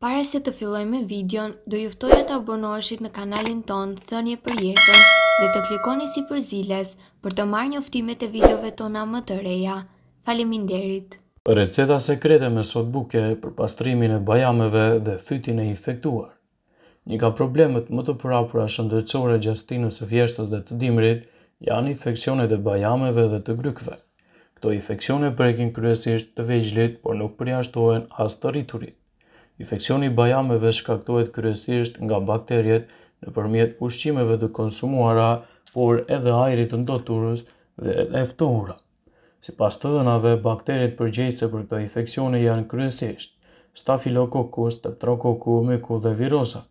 Pare se të filloj me videon, do e të abonoheshit në kanalin ton Thënje për jetën dhe të klikoni si për ziles për të marrë njoftimet e videove tona më të reja. Faleminderit! Receta sekrete me sot buke për pastrimin e bajameve dhe fytin e infektuar. Një ka problemet më të përapura shëndërcore gjastinës e fjeshtës dhe të dimrit janë infekcionet e bajameve dhe të grykve. Këto infekcione prekin kryesisht të vejgjlit, por nuk përjashtohen as të rriturit. Infekcioni i bajameve shkaktohet kryesisht nga bakteriet në përmjet ushqimeve të konsumuara, por edhe ajrit të ndoturës dhe eftohura. Si pas të dënave, bakterit përgjejtëse për këto infekcioni janë kryesisht, stafilokokus, teptrokoku, myku dhe virosa.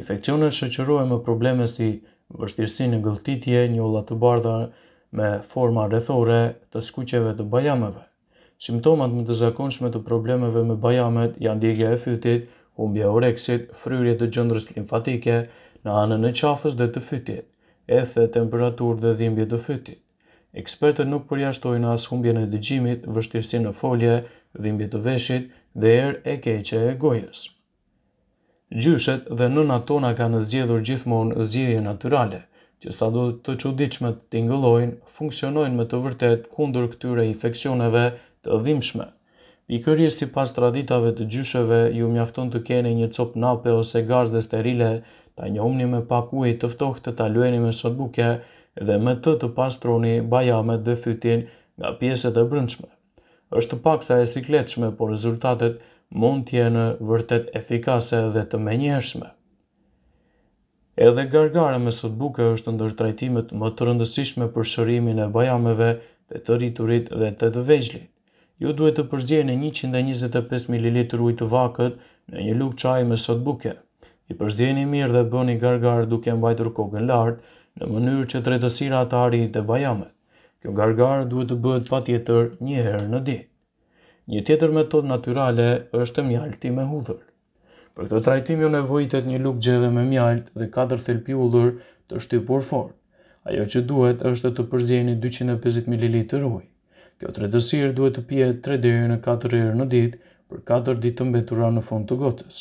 Infekcionet shëqërojë me probleme si vështirësi në gëlltitje, një të bardha me forma rrethore të skuqeve të bajameve. Simptomat më të zakonshme të problemeve me bajamet janë digja e fytit, humbja e oreksit, fryrje të gjendrës limfatike në anën e qafës dhe të fytit, ethe temperaturë dhe dhimbje të fytit. Ekspertët nuk përjashtojnë as humbjen e dëgjimit, vështirësi në folje, dhimbje të veshit dhe erë e keqe e gojës. Gjyshet dhe nëna tona kanë zgjedhur gjithmonë zgjedhje natyrale, që sa do të çuditshme të tingëllojnë, funksionojnë me të vërtet kundër këtyre infeksioneve të dhimshme. Pikërje si pas traditave të gjysheve ju mjafton të keni një cop nape ose garze sterile, ta një omni me ujë të ftoht të talueni me sot buke dhe me të të pastroni bajamet dhe fytin nga pjeset e brëndshme. Êshtë pak sa e sikletshme, por rezultatet mund tjene vërtet efikase dhe të menjershme. Edhe gargare me sot buke është ndër trajtimet më të rëndësishme për shërimin e bajameve dhe të rriturit dhe të të vejgjlit. Ju jo duhet të përzjeni 125 ml ujë të vakët në një lugë çaj me sot buke. I përzjeni mirë dhe bëni gargar duke mbajtur kokën lart në mënyrë që tretësira të arrijë te bajamet. Kjo gargar duhet të bëhet patjetër një herë në ditë. Një tjetër metodë natyrale është mjalti me hudhër. Për këtë trajtim ju nevojitet një lukë gjeve me mjalt dhe 4 thelpi ullur të shtypur fort. Ajo që duhet është të përzjeni 250 ml ujë. Kjo të redësirë duhet të pje 3 dhejë në 4 rrë në ditë për 4 ditë të mbetura në fund të gotës.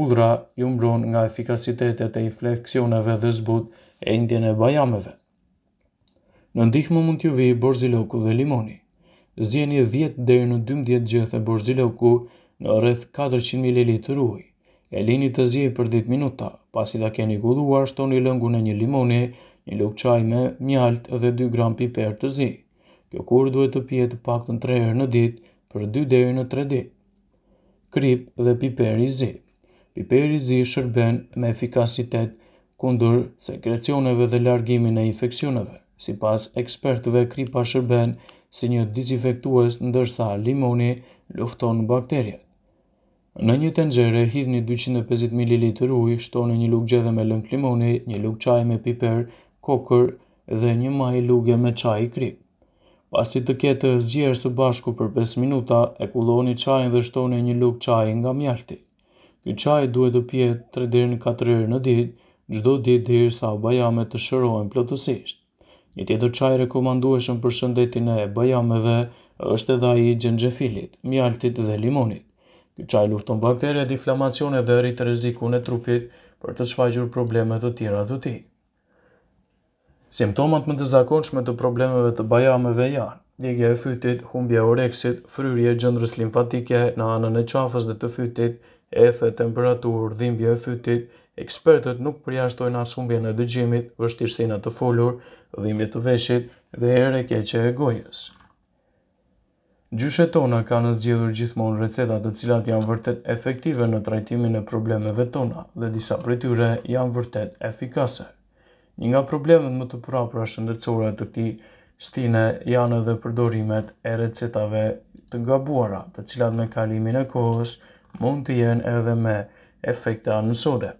Udhra ju mbron nga efikasitetet e infleksioneve dhe zbut e indjene bajameve. Në ndihmë mund t'ju vi borziloku dhe limoni. Zjeni 10 dhejë në 12 gjethë e borziloku në rreth 400 ml uj. E lini të zjej për 10 minuta, pasi da keni gudhuar shtoni lëngu në një limoni, një lukë qaj me mjalt dhe 2 gram piper të zjej. Kjo kur duhet të të pak të në herë në ditë për 2 deri në 3 ditë. Krip dhe piper i zi Piper i zi shërben me efikasitet kundur sekrecioneve dhe largimin e infekcioneve. Si pas ekspertëve kripa shërben si një disinfektues në dërsa limoni lufton bakterje. Në një tengjere hidhni 250 ml ujë, shtoni një lugë gjedhe me lëng limoni, një lugë qaj me piper, kokër dhe një maj luge me qaj i krip. Pasi të ketë zgjerë së bashku për 5 minuta, e kuloni qajnë dhe shtoni një lukë qajnë nga mjalti. Ky qaj duhet të pjetë 3 dhe në 4 rrë në ditë, gjdo ditë dhe sa bajame të shërojnë plotësisht. Një tjetër qaj rekomandueshëm për shëndetin e bajameve është edhe i gjengjefilit, mjaltit dhe limonit. Ky qaj lufton bakteret, inflamacione dhe rritë rezikun e trupit për të shfajgjur probleme të tjera të tijë. Simptomat më të zakonshme të problemeve të bajameve janë: djegja e fytit, humbja e oreksit, fryrje e gjendrës limfatike në anën e qafës dhe të fytit, efe, temperatur, dhimbje e fytit. Ekspertët nuk përjashtojnë as humbjen e dëgjimit, vështirësinë të folur, dhimbje të veshit dhe erë keqe e gojës. Gjyshet tona kanë zgjedhur gjithmonë receta të cilat janë vërtet efektive në trajtimin e problemeve tona dhe disa prej tyre janë vërtet efikase. Një nga problemet më të prapra shëndetësore të këtij stine janë edhe përdorimet e recetave të gabuara, të cilat me kalimin e kohës mund të jenë edhe me efekte anësore.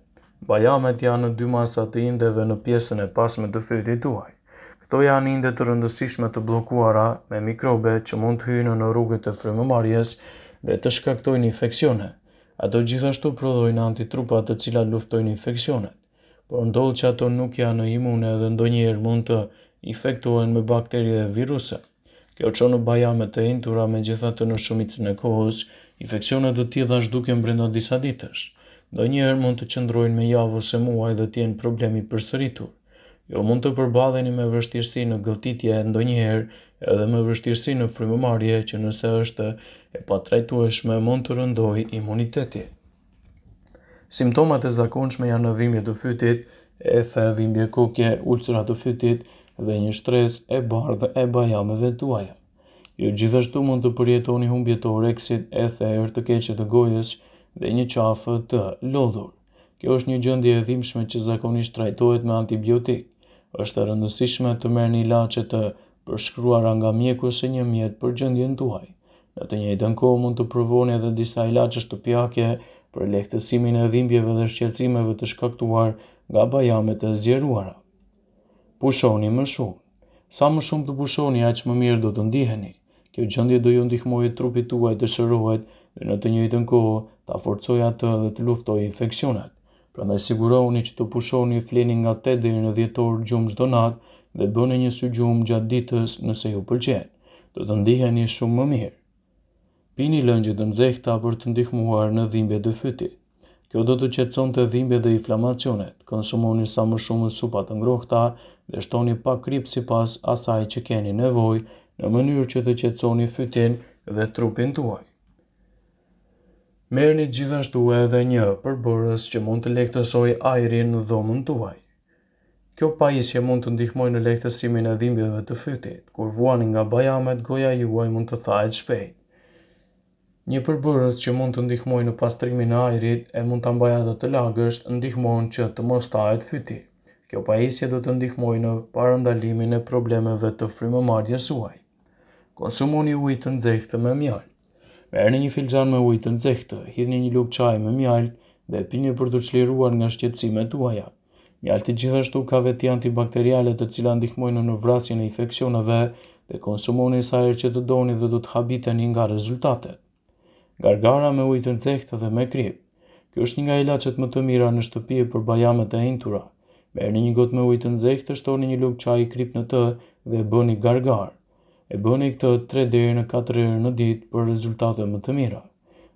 Bajamet janë në dy masa të inde dhe në pjesën e pasme të fytit tuaj. Këto janë inde të rëndësishme të blokuara me mikrobe që mund të hyjnë në rrugët e frymëmarrjes dhe të shkaktojnë infeksione. Ato gjithashtu prodhojnë antitrupa të cilat luftojnë infeksionet por ndodhë që ato nuk janë imune dhe ndonjëherë mund të infektohen me bakteri dhe viruse. Kjo që në bajame të intura me gjithatë në shumicën e kohës, infekcionet të tjitha duke më brenda disa ditësh. Ndonjëherë njëherë mund të qëndrojnë me javë ose muaj dhe tjenë problemi përsëritur. Jo mund të përbadheni me vështirësi në gëltitje ndonjëherë njëherë edhe me vështirësi në frimëmarje që nëse është e patrajtueshme mund të rëndoj imunitetit. Simptomat e zakonshme janë në dhimbje të fytit, e the dhimbje kokje, ulcera të fytit dhe një shtres e bardhë e bajameve tuaja. Ju jo, gjithashtu mund të përjetoni humbje të oreksit e thejër të keqet të gojës dhe një qafë të lodhur. Kjo është një gjëndje e dhimshme që zakonisht trajtohet me antibiotik. është të rëndësishme të merë një lache të përshkruar nga mjeku se një mjetë për në tuaj. Në të njëjtën kohë mund të provoni edhe disa ilaçe shtëpiake për lehtësimin e dhimbjeve dhe shqetrimeve të shkaktuar nga bajamet e zjeruara. Pushoni më shumë. Sa më shumë të pushoni, aq më mirë do të ndiheni. Kjo gjendje do ju ndihmojë trupit tuaj të shërohet dhe në të njëjtën kohë ta forcojë atë dhe të luftojë infeksionet. Prandaj sigurohuni që të pushoni fleni nga 8 deri në 10 orë gjumë çdo natë dhe bëni një sy gjumë gjatë ditës nëse ju pëlqen. Do të ndiheni shumë më mirë. Pini lëngjit të nxehta për të ndihmuar në dhimbje dhe fyti. Kjo do të qetson të dhimbje dhe inflamacionet, konsumoni sa më shumë supat të ngrohta dhe shtoni pa kripë si pas asaj që keni nevoj në mënyrë që të qetsoni fytin dhe trupin tuaj. Merë një gjithashtu edhe një përbërës që mund të lektësoj ajrin në dhomën tuaj. Kjo pajisje mund të ndihmoj në lektësimin e dhimbjeve të fytit, kur vuani nga bajamet, goja juaj mund të thajt shpejt. Një përbërës që mund të ndihmoj në pastrimin e ajrit e mund të mbaja dhe të lagësht ndihmojnë që të më stajet fyti. Kjo pajisje do të ndihmoj në parëndalimin e problemeve të frimë marrë suaj. Konsumoni ujtë nxehtë me mjallë. Merë një filxan me ujtë nxehtë, hidhni një lukë qaj me mjallë dhe pini për të qliruar nga shqetsime të uaja. Mjallë të gjithashtu ka veti antibakteriale të cila ndihmojnë në vrasjën e infekcioneve dhe konsumoni sajrë që të doni dhe do të habiteni nga rezultatet gargara me ujë të nxehtë dhe me kripë. Kjo është një nga ilaçet më të mira në shtëpi për bajamet e hentura. Merrni një gotë me ujë të nxehtë, shtoni një lugë çaji krip në të dhe bëni gargar. E bëni këtë 3 deri në 4 herë në ditë për rezultate më të mira.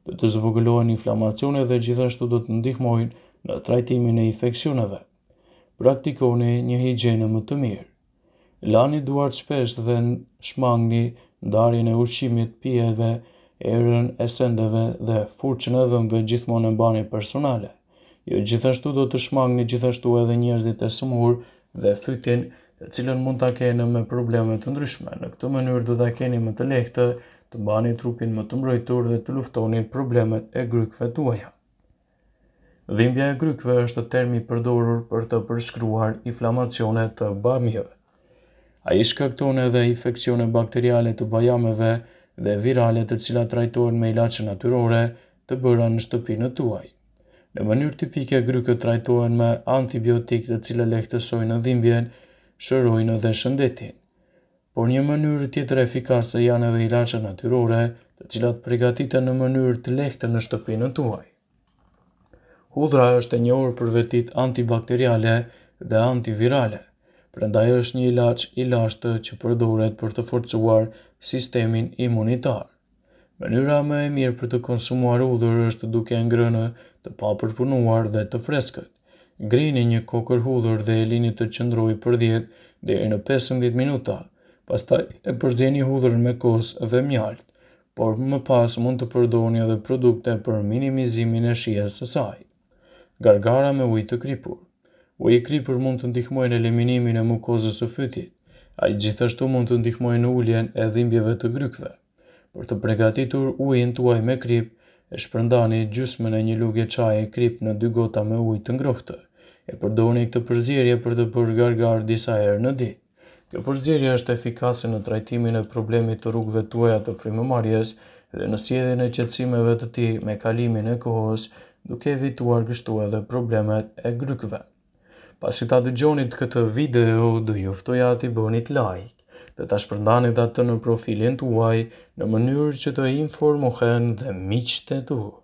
Do të zvogëlohen inflamacione dhe gjithashtu do të ndihmojnë në trajtimin e infeksioneve. Praktikoni një higjienë më të mirë. Lani duart shpesh dhe shmangni ndarjen e ushqimit, pijeve dhe erën e sendeve dhe furqën e dhëmve gjithmonë e bani personale. Jo gjithashtu do të shmangni gjithashtu edhe njerëzit e sëmur dhe fytin të cilën mund të keni me probleme të ndryshme. Në këtë mënyrë do të keni më të lehtë të bani trupin më të mbrojtur dhe të luftoni problemet e grykve tuaja. Dhimbja e grykve është termi përdorur për të përshkruar inflamacione të bamjeve. A i shkakton edhe infekcione bakteriale të bajameve, dhe virale të cilat trajtohen me ilaçe natyrore të bëra në shtëpinë tuaj. Në mënyrë tipike grykët trajtohen me antibiotik të cila lehtësojnë dhimbjen, shërojnë dhe shëndetin. Por një mënyrë tjetër efikase janë edhe ilaçe natyrore, të cilat përgatiten në mënyrë të lehtë në shtëpinë tuaj. Hudhra është e njohur për vetit antibakteriale dhe antivirale prandaj është një ilaç i lashtë që përdoret për të forcuar sistemin imunitar. Mënyra më e mirë për të konsumuar hudhër është duke ngrënë të papërpunuar dhe të freskët. Grini një kokër hudhër dhe e lini të qëndroj për 10 dhe e në 15 minuta, pastaj e përzjeni hudhër me kosë dhe mjaltë, por më pas mund të përdoni edhe produkte për minimizimin e shiesë së saj. Gargara me ujtë kripur u i kri për mund të ndihmojnë eliminimin e mukozës së fytit. Ai gjithashtu mund të ndihmojnë uljen e dhimbjeve të grykve. Për të përgatitur ujin tuaj me krip, e shpërndani gjysmën e një qaj çaje krip në dy gota me ujë të ngrohtë. E përdorni këtë përzierje për të bërë disa herë në ditë. Kjo përzierje është efikase në trajtimin e problemit të rrugëve tuaja të frymëmarrjes dhe në sjelljen e qetësimeve të tij me kalimin e kohës, duke evituar kështu edhe problemet e grykëve. Pasi ta dëgjonit këtë video, dë juftoj t'i bënit like dhe ta shpërndanit atë në profilin t'uaj në mënyrë që të informohen dhe miqë të duhë.